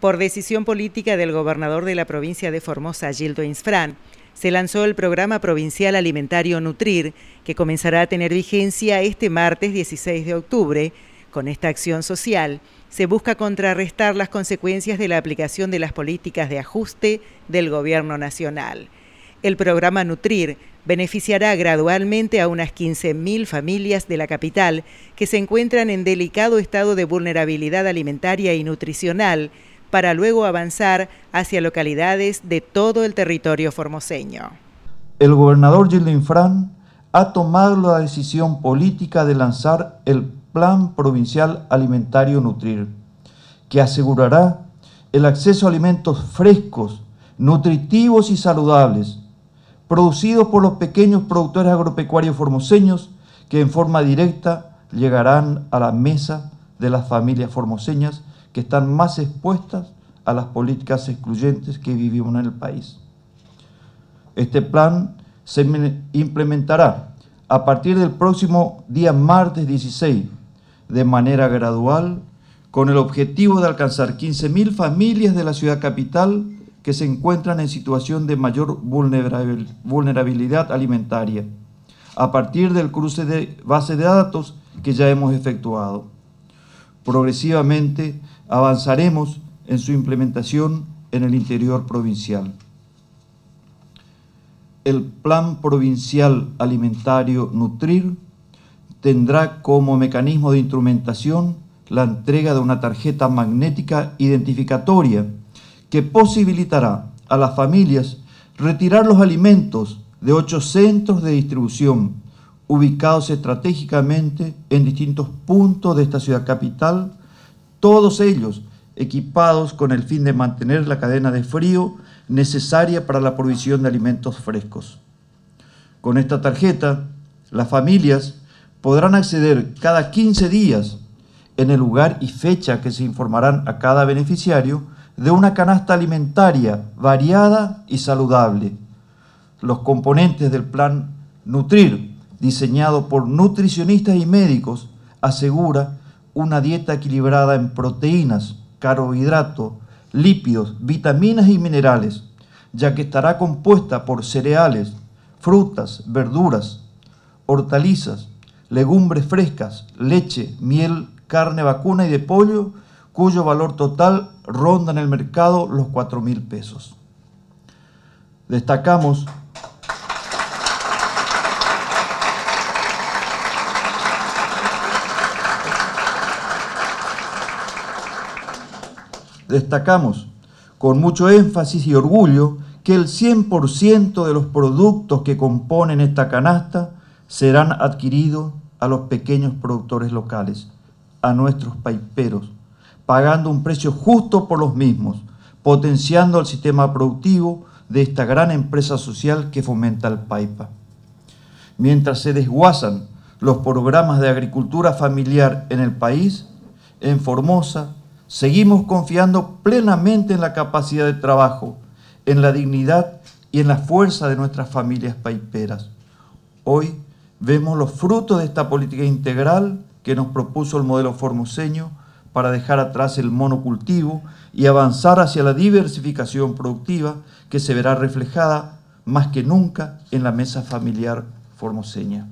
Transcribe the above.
Por decisión política del gobernador de la provincia de Formosa, Gildo Insfrán, se lanzó el programa provincial alimentario Nutrir, que comenzará a tener vigencia este martes 16 de octubre. Con esta acción social se busca contrarrestar las consecuencias de la aplicación de las políticas de ajuste del gobierno nacional. El programa Nutrir beneficiará gradualmente a unas 15.000 familias de la capital que se encuentran en delicado estado de vulnerabilidad alimentaria y nutricional, para luego avanzar hacia localidades de todo el territorio formoseño. El gobernador Gilín Fran ha tomado la decisión política de lanzar el Plan Provincial Alimentario Nutrir, que asegurará el acceso a alimentos frescos, nutritivos y saludables, producidos por los pequeños productores agropecuarios formoseños que en forma directa llegarán a la mesa de las familias formoseñas que están más expuestas a las políticas excluyentes que vivimos en el país. Este plan se implementará a partir del próximo día martes 16 de manera gradual con el objetivo de alcanzar 15.000 familias de la ciudad capital que se encuentran en situación de mayor vulnerabilidad alimentaria, a partir del cruce de base de datos que ya hemos efectuado. Progresivamente avanzaremos en su implementación en el interior provincial. El Plan Provincial Alimentario Nutrir tendrá como mecanismo de instrumentación la entrega de una tarjeta magnética identificatoria que posibilitará a las familias retirar los alimentos de ocho centros de distribución ubicados estratégicamente en distintos puntos de esta ciudad capital, todos ellos equipados con el fin de mantener la cadena de frío necesaria para la provisión de alimentos frescos. Con esta tarjeta, las familias podrán acceder cada 15 días en el lugar y fecha que se informarán a cada beneficiario de una canasta alimentaria variada y saludable. Los componentes del plan Nutrir diseñado por nutricionistas y médicos, asegura una dieta equilibrada en proteínas, carbohidratos, lípidos, vitaminas y minerales, ya que estará compuesta por cereales, frutas, verduras, hortalizas, legumbres frescas, leche, miel, carne vacuna y de pollo, cuyo valor total ronda en el mercado los 4 mil pesos. Destacamos destacamos con mucho énfasis y orgullo que el 100% de los productos que componen esta canasta serán adquiridos a los pequeños productores locales, a nuestros paiperos, pagando un precio justo por los mismos, potenciando el sistema productivo de esta gran empresa social que fomenta el Paipa. Mientras se desguazan los programas de agricultura familiar en el país, en Formosa Seguimos confiando plenamente en la capacidad de trabajo, en la dignidad y en la fuerza de nuestras familias paiperas. Hoy vemos los frutos de esta política integral que nos propuso el modelo formoseño para dejar atrás el monocultivo y avanzar hacia la diversificación productiva que se verá reflejada más que nunca en la mesa familiar formoseña.